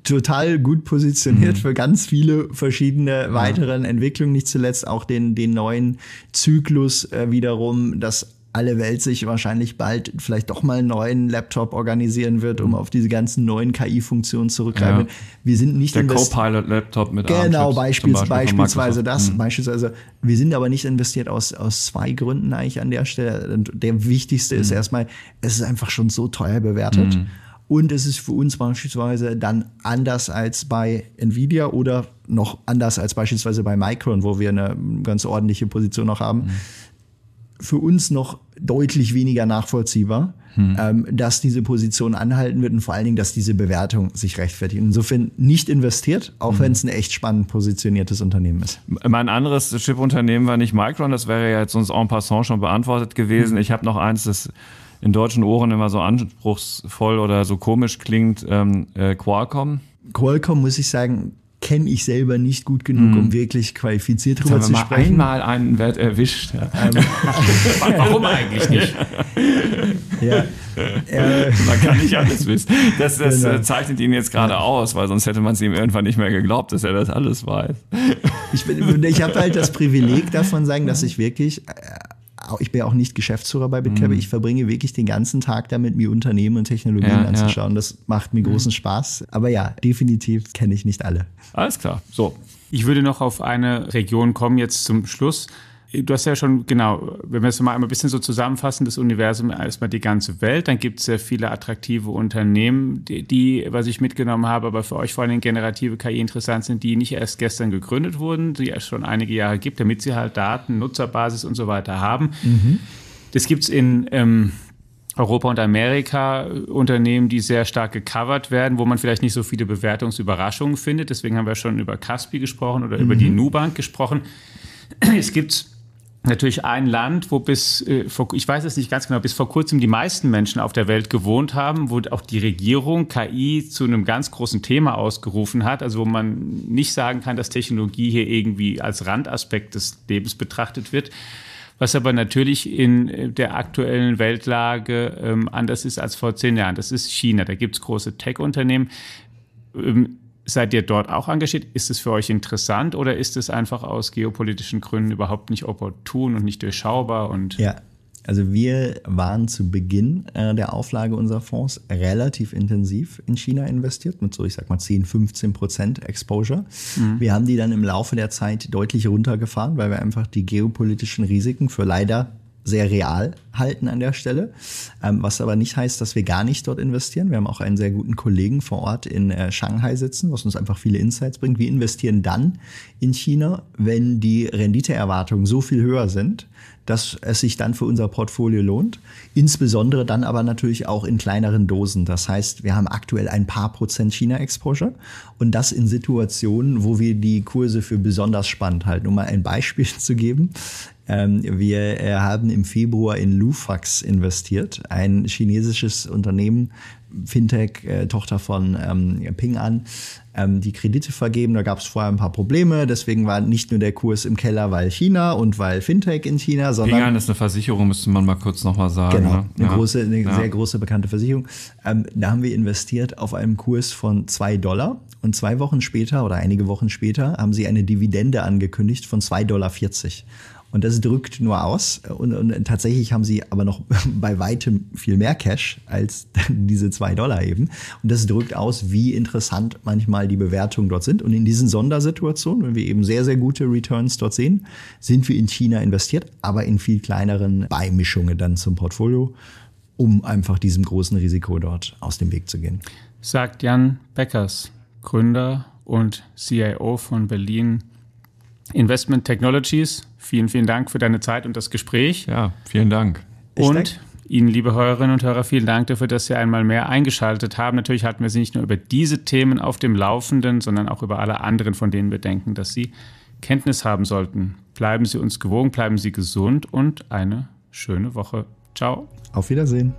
total gut positioniert mhm. für ganz viele verschiedene ja. weiteren Entwicklungen, nicht zuletzt auch den, den neuen Zyklus äh, wiederum, dass alle Welt sich wahrscheinlich bald vielleicht doch mal einen neuen Laptop organisieren wird, um auf diese ganzen neuen KI-Funktionen zurückgreifen. Ja. Wir sind nicht der copilot laptop mit genau beispiels Beispiel beispielsweise das, mhm. beispielsweise wir sind aber nicht investiert aus aus zwei Gründen eigentlich an der Stelle. Der wichtigste mhm. ist erstmal, es ist einfach schon so teuer bewertet. Mhm. Und es ist für uns beispielsweise dann anders als bei Nvidia oder noch anders als beispielsweise bei Micron, wo wir eine ganz ordentliche Position noch haben, mhm für uns noch deutlich weniger nachvollziehbar, hm. ähm, dass diese Position anhalten wird und vor allen Dingen, dass diese Bewertung sich rechtfertigt. Insofern nicht investiert, auch hm. wenn es ein echt spannend positioniertes Unternehmen ist. Mein anderes Chip-Unternehmen war nicht Micron, das wäre ja jetzt uns en passant schon beantwortet gewesen. Hm. Ich habe noch eins, das in deutschen Ohren immer so anspruchsvoll oder so komisch klingt, ähm, äh, Qualcomm. Qualcomm, muss ich sagen, kenne ich selber nicht gut genug, um mhm. wirklich qualifiziert Jetzt drüber haben wir mal Einmal einen Wert erwischt. Ja. Ähm, Warum eigentlich nicht? Ja. Äh, man kann nicht alles wissen. Das, das genau. Äh, zeichnet ihn jetzt gerade aus, weil sonst hätte man es ihm irgendwann nicht mehr geglaubt, dass er das alles weiß. Ich, ich habe halt das Privileg davon sagen, dass ich wirklich äh, ich bin ja auch nicht Geschäftsführer bei BitCab, Mhm. Ich verbringe wirklich den ganzen Tag damit, mir Unternehmen und Technologien ja, anzuschauen. Ja. Das macht mir mhm. großen mhm. Spaß. Aber ja, definitiv kenne ich nicht alle. Alles klar. So. Ich würde noch auf eine Region kommen jetzt zum Schluss du hast ja schon, genau, wenn wir es mal ein bisschen so zusammenfassen, das Universum erstmal die ganze Welt, dann gibt es sehr viele attraktive Unternehmen, die, die, was ich mitgenommen habe, aber für euch vor allem generative KI interessant sind, die nicht erst gestern gegründet wurden, die es schon einige Jahre gibt, damit sie halt Daten, Nutzerbasis und so weiter haben. Mhm. Das gibt es in ähm, Europa und Amerika äh, Unternehmen, die sehr stark gecovert werden, wo man vielleicht nicht so viele Bewertungsüberraschungen findet. Deswegen haben wir schon über Caspi gesprochen oder mhm. über die mhm. Nubank gesprochen. Es gibt natürlich ein Land, wo bis, äh, vor, ich weiß es nicht ganz genau, bis vor kurzem die meisten Menschen auf der Welt gewohnt haben, wo auch die Regierung KI zu einem ganz großen Thema ausgerufen hat, also wo man nicht sagen kann, dass Technologie hier irgendwie als Randaspekt des Lebens betrachtet wird. Was aber natürlich in äh, der aktuellen Weltlage ähm, anders ist als vor zehn Jahren. Das ist China. Da gibt es große Tech-Unternehmen. Ähm, Seid ihr dort auch engagiert? Ist es für euch interessant oder ist es einfach aus geopolitischen Gründen überhaupt nicht opportun und nicht durchschaubar? Und ja, also wir waren zu Beginn äh, der Auflage unserer Fonds relativ intensiv in China investiert, mit so, ich sag mal, 10, 15 Prozent Exposure. Mhm. Wir haben die dann im Laufe der Zeit deutlich runtergefahren, weil wir einfach die geopolitischen Risiken für leider sehr real halten an der Stelle. Ähm, was aber nicht heißt, dass wir gar nicht dort investieren. Wir haben auch einen sehr guten Kollegen vor Ort in äh, Shanghai sitzen, was uns einfach viele Insights bringt. Wir investieren dann in China, wenn die Renditeerwartungen so viel höher sind, dass es sich dann für unser Portfolio lohnt. Insbesondere dann aber natürlich auch in kleineren Dosen. Das heißt, wir haben aktuell ein paar Prozent China-Exposure und das in Situationen, wo wir die Kurse für besonders spannend halten. Um mal ein Beispiel zu geben. Ähm, wir äh, haben im Februar in Lufax investiert, ein chinesisches Unternehmen, Fintech-Tochter äh, von ähm, Ping an, ähm, die Kredite vergeben. Da gab es vorher ein paar Probleme. Deswegen war nicht nur der Kurs im Keller, weil China und weil Fintech in China, sondern. Ping an ist eine Versicherung, müsste man mal kurz nochmal sagen. Genau, ne? eine, ja. große, eine ja. sehr große bekannte Versicherung. da haben wir investiert auf einem Kurs von 2 Dollar. Und zwei Wochen später oder einige Wochen später haben sie eine Dividende angekündigt von 2,40 Dollar. Und das drückt nur aus. Und, und tatsächlich haben sie aber noch bei weitem viel mehr Cash als diese zwei Dollar eben. Und das drückt aus, wie interessant manchmal die Bewertungen dort sind. Und in diesen Sondersituationen, wenn wir eben sehr, sehr gute Returns dort sehen, sind wir in China investiert, aber in viel kleineren Beimischungen dann zum Portfolio, um einfach diesem großen Risiko dort aus dem Weg zu gehen. Sagt Jan Beckers, Gründer und CIO von Berlin Investment Technologies. Vielen, vielen Dank für deine Zeit und das Gespräch. Ja, vielen Dank. Und Ihnen, liebe Hörerinnen und Hörer, vielen Dank dafür, dass Sie einmal mehr eingeschaltet haben. Natürlich halten wir Sie nicht nur über diese Themen auf dem Laufenden, sondern auch über alle anderen, von denen wir denken, dass Sie Kenntnis haben sollten. Bleiben Sie uns gewogen, bleiben Sie gesund und eine schöne Woche. Ciao. Auf Wiedersehen.